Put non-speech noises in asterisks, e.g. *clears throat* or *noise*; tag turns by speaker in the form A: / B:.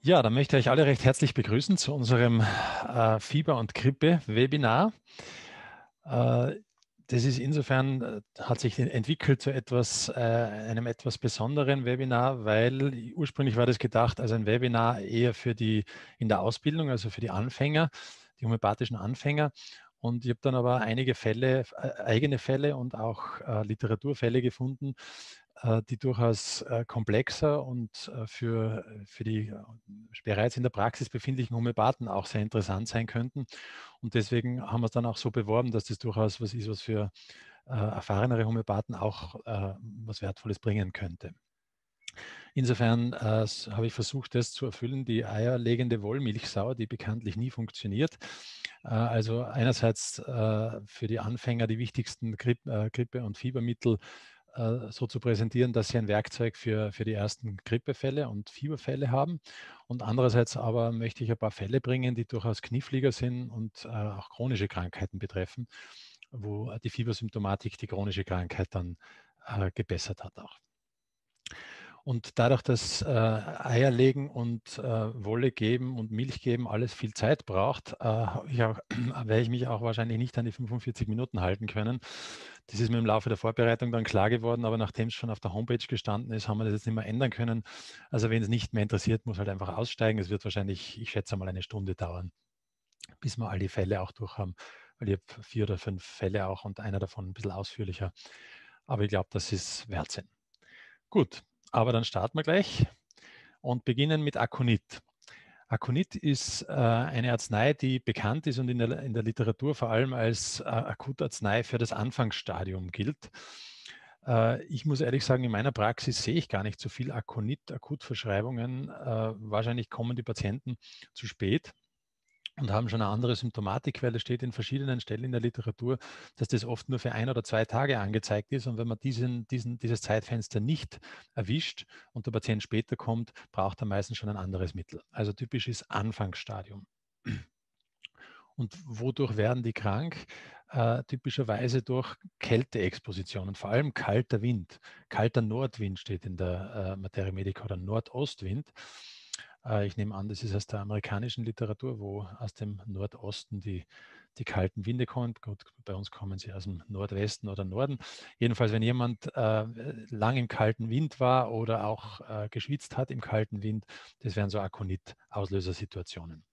A: Ja, dann möchte ich euch alle recht herzlich begrüßen zu unserem äh, Fieber- und Grippe-Webinar. Äh, das ist insofern, äh, hat sich entwickelt zu etwas, äh, einem etwas besonderen Webinar, weil ursprünglich war das gedacht als ein Webinar eher für die in der Ausbildung, also für die Anfänger, die homöopathischen Anfänger. Und ich habe dann aber einige Fälle, äh, eigene Fälle und auch Literaturfälle gefunden, äh, die durchaus äh, komplexer und äh, für, für die bereits in der Praxis befindlichen Homöopathen auch sehr interessant sein könnten. Und deswegen haben wir es dann auch so beworben, dass das durchaus was ist, was für erfahrenere Homöopathen auch was Wertvolles bringen könnte. Insofern äh, habe ich versucht, das zu erfüllen, die eierlegende Wollmilchsau, die bekanntlich nie funktioniert. Äh, also einerseits äh, für die Anfänger die wichtigsten Grippe, Grippe- und Fiebermittel äh, so zu präsentieren, dass sie ein Werkzeug für, für die ersten Grippefälle und Fieberfälle haben. Und andererseits aber möchte ich ein paar Fälle bringen, die durchaus kniffliger sind und äh, auch chronische Krankheiten betreffen, wo die Fiebersymptomatik die chronische Krankheit dann äh, gebessert hat auch. Und dadurch, dass äh, Eier legen und äh, Wolle geben und Milch geben alles viel Zeit braucht, äh, ja, *clears throat* werde ich mich auch wahrscheinlich nicht an die 45 Minuten halten können. Das ist mir im Laufe der Vorbereitung dann klar geworden, aber nachdem es schon auf der Homepage gestanden ist, haben wir das jetzt nicht mehr ändern können. Also wenn es nicht mehr interessiert, muss halt einfach aussteigen. Es wird wahrscheinlich, ich schätze mal, eine Stunde dauern, bis wir all die Fälle auch durch haben. Weil ich habe vier oder fünf Fälle auch und einer davon ein bisschen ausführlicher. Aber ich glaube, das ist Wert sein. Gut, aber dann starten wir gleich und beginnen mit Akonit. Akonit ist äh, eine Arznei, die bekannt ist und in der, in der Literatur vor allem als äh, Akutarznei für das Anfangsstadium gilt. Äh, ich muss ehrlich sagen, in meiner Praxis sehe ich gar nicht so viel Akonit, Akutverschreibungen. Äh, wahrscheinlich kommen die Patienten zu spät und haben schon eine andere Symptomatik, weil es steht in verschiedenen Stellen in der Literatur, dass das oft nur für ein oder zwei Tage angezeigt ist. Und wenn man diesen, diesen, dieses Zeitfenster nicht erwischt und der Patient später kommt, braucht er meistens schon ein anderes Mittel. Also typisch ist Anfangsstadium. Und wodurch werden die krank? Äh, typischerweise durch Kälteexpositionen, vor allem kalter Wind. Kalter Nordwind steht in der äh, Materie Medica oder Nordostwind. Äh, ich nehme an, das ist aus der amerikanischen Literatur, wo aus dem Nordosten die, die kalten Winde kommen. Gut, bei uns kommen sie aus dem Nordwesten oder Norden. Jedenfalls, wenn jemand äh, lang im kalten Wind war oder auch äh, geschwitzt hat im kalten Wind, das wären so Akonit-Auslösersituationen.